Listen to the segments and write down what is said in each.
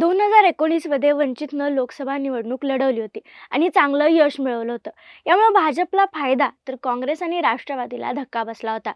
दोन हजार एकोणीसमध्ये वंचितनं लोकसभा निवडणूक लढवली होती आणि चांगलं यश मिळवलं होतं यामुळे भाजपला फायदा तर काँग्रेस आणि राष्ट्रवादीला धक्का बसला होता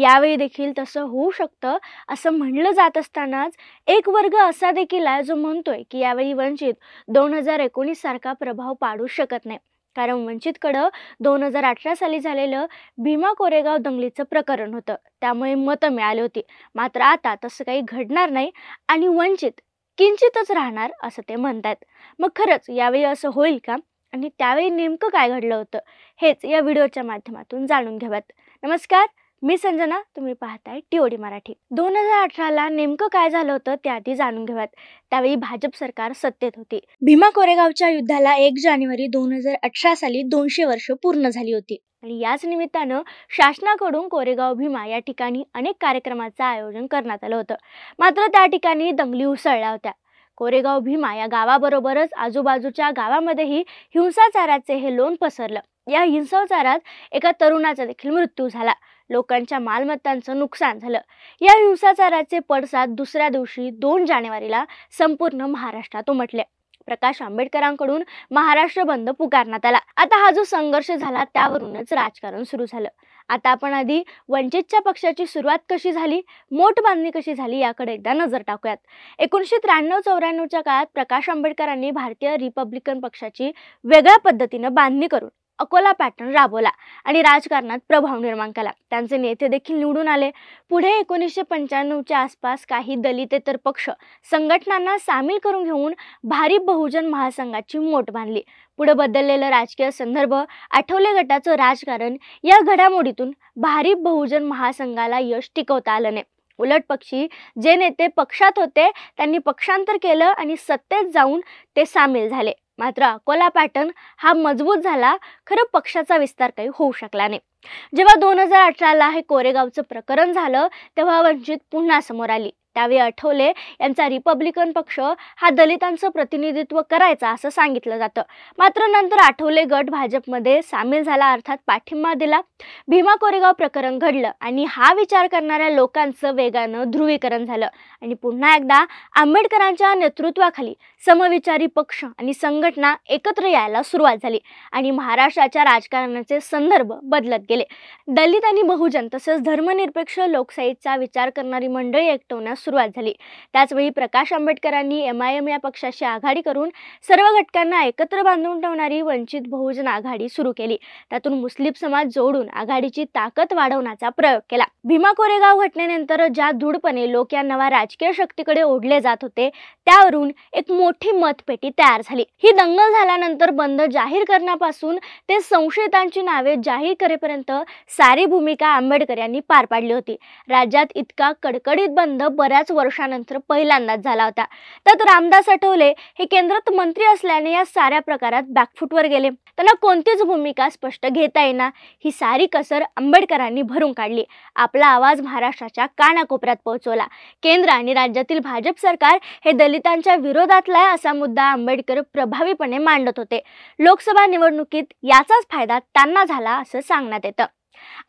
यावेळी देखील तसं होऊ शकतं असं म्हणलं जात असतानाच एक वर्ग असा देखील आहे जो म्हणतोय की यावेळी वंचित दोन हजार एकोणीस सारखा प्रभाव पाडू शकत नाही कारण वंचितकडं दोन हजार अठरा साली झालेलं भीमा कोरेगाव दंगलीचं प्रकरण होतं त्यामुळे मतं मिळाली होती मात्र आता तसं काही घडणार नाही आणि वंचित किंचितच राहणार असं ते म्हणतात मग खरंच यावेळी असं होईल का आणि त्यावेळी नेमकं काय घडलं होतं हेच या व्हिडिओच्या माध्यमातून जाणून घ्याव्यात नमस्कार मी संजना तुम्ही पाहताय टीओडी मराठी दोन हजार अठराला नेमकं काय झालं होतं ते आधी जाणून घेऊयात त्यावेळी भाजप सरकार सत्तेत होती भीमा कोरेगावच्या युद्धाला एक जानेवारी दोन हजार अठरा साली दोनशे वर्ष पूर्ण झाली होती आणि याच निमित्तानं शासनाकडून कोरेगाव भीमा या ठिकाणी अनेक कार्यक्रमाचं आयोजन करण्यात आलं होतं मात्र त्या ठिकाणी दंगली उसळल्या होत्या कोरेगाव भीमा या गावाबरोबरच आजूबाजूच्या गावामध्येही हिंसाचाराचे हे लोन पसरलं या हिंसाचारात एका तरुणाचा देखील मृत्यू झाला लोकांच्या मालमत्तांचं नुकसान झालं या हिंसाचाराचे पडसाद दुसऱ्या दिवशी दोन जानेवारीला संपूर्ण महाराष्ट्रात उमटले प्रकाश आंबेडकरांकडून महाराष्ट्र बंद पुकारण्यात आला आता हा जो संघर्ष झाला त्यावरूनच राजकारण सुरू झालं आता आपण आधी वंचितच्या पक्षाची सुरुवात कशी झाली मोठ बांधणी कशी झाली याकडे एकदा नजर टाकूयात एकोणीशे त्र्याण्णव चौऱ्याण्णवच्या काळात प्रकाश आंबेडकरांनी भारतीय रिपब्लिकन पक्षाची वेगळ्या पद्धतीनं बांधणी करून अकोला पॅटर्न राबवला आणि राजकारणात प्रभाव निर्माण केला त्यांचे नेते देखील निवडून आले पुढे एकोणीसशे पंच्याण्णवच्या आसपास काही दलितेतर पक्ष संघटनांना सामील करून घेऊन भारी बहुजन महासंघाची मोट बांधली पुढे बदललेलं राजकीय संदर्भ आठवले गटाचं राजकारण या घडामोडीतून भारी बहुजन महासंघाला यश टिकवता आलं नाही उलट पक्षी जे नेते पक्षात होते त्यांनी पक्षांतर केलं आणि सत्तेत जाऊन ते सामील झाले मात्र अकोला पॅटर्न हा मजबूत झाला खरं पक्षाचा विस्तार काही होऊ शकला नाही जेव्हा दोन हजार अठराला हे कोरेगावचं प्रकरण झालं तेव्हा वंचित पुन्हा समोर आली त्यावेळी आठवले यांचा रिपब्लिकन पक्ष हा दलितांचं प्रतिनिधित्व करायचा असं सांगितलं जातं मात्र नंतर आठवले गट भाजपमध्ये सामील झाला अर्थात पाठिंबा दिला भीमा कोरेगाव प्रकरण घडलं आणि हा विचार करणाऱ्या लोकांचं वेगानं ध्रुवीकरण झालं आणि पुन्हा एकदा आंबेडकरांच्या नेतृत्वाखाली समविचारी पक्ष आणि संघटना एकत्र यायला सुरुवात झाली आणि महाराष्ट्राच्या राजकारणाचे संदर्भ बदलत गेले दलित आणि बहुजन तसंच धर्मनिरपेक्ष लोकशाहीचा विचार करणारी मंडळी एकटवण्यास सुरुवात झाली त्याचवेळी प्रकाश आंबेडकरांनी एम आय एम या पक्षाशी आघाडी करून सर्व घटकांना एकत्र बांधून ठेवणारी वंचित बहुजन आघाडी सुरू केली त्यातून मुस्लिम समाज जोडून आघाडीची ताकद वाढवण्याचा प्रयोग केला भीमा कोरेगाव घटनेनंतर ज्या दृढपणे लोक या नवा राजकीय शक्तीकडे ओढले जात होते त्यावरून एक मोठी मतपेटी तयार झाली ही दंगल झाल्यानंतर बंद जाहीर करण्यापासून ते संशयितांची नावे जाहीर करेपर्यंत सारी भूमिका आंबेडकर यांनी पार पाडली होती राज्यात इतका कडकडीत बंद बऱ्याच बऱ्याच वर्षानंतर पहिल्यांदाच झाला होता त्यात रामदास आठवले हे केंद्रात मंत्री असल्याने या साऱ्या प्रकारात बॅकफूटवर गेले त्यांना कोणतीच भूमिका स्पष्ट घेता येणार ही सारी कसर आंबेडकरांनी भरून काढली आपला आवाज महाराष्ट्राच्या कानाकोपऱ्यात पोहोचवला केंद्र आणि राज्यातील भाजप सरकार हे दलितांच्या विरोधातला असा मुद्दा आंबेडकर प्रभावीपणे मांडत होते लोकसभा निवडणुकीत याचाच फायदा त्यांना झाला असं सांगण्यात येतं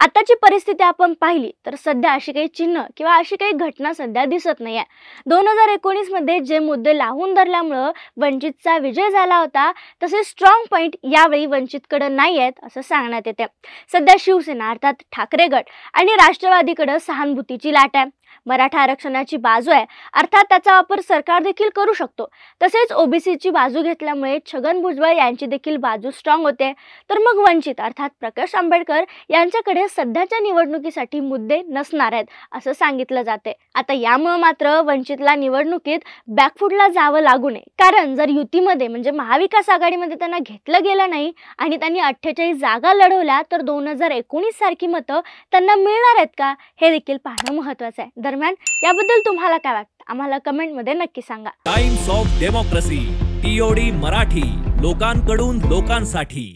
आताची परिस्थिती आपण पाहिली तर सध्या अशी काही चिन्ह किंवा अशी काही घटना सध्या दिसत नाही आहे दोन हजार मध्ये जे मुद्दे लावून धरल्यामुळं वंचितचा विजय झाला होता तसे स्ट्रॉंग पॉईंट यावेळी वंचितकडं नाही आहेत असं सांगण्यात येते सध्या शिवसेना अर्थात ठाकरे गट आणि राष्ट्रवादीकडं सहानुभूतीची लाट आहे मराठा आरक्षणाची बाजू आहे अर्थात त्याचा वापर सरकार देखील करू शकतो तसेच ओबीसीची बाजू घेतल्यामुळे छगन भुजबळ यांची देखील बाजू स्ट्रॉंग होते तर मग वंचित अर्थात प्रकाश आंबेडकर यांच्याकडे सध्याच्या निवडणुकीसाठी मुद्दे नसणार आहेत असं सांगितलं जाते आता यामुळे मात्र वंचितला निवडणुकीत बॅकफूडला जावं लागू नये कारण जर युतीमध्ये म्हणजे महाविकास आघाडीमध्ये त्यांना घेतलं गेलं नाही आणि त्यांनी अठ्ठेचाळीस जागा लढवल्या तर दोन हजार एकोणीस सारखी मतं त्यांना मिळणार आहेत का हे देखील पाहणं महत्वाचं आहे दरम्यान याबद्दल तुम्हाला काय वाटतं आम्हाला कमेंटमध्ये नक्की सांगा Times of Democracy TOD Marathi लोकांकडून लोकांसाठी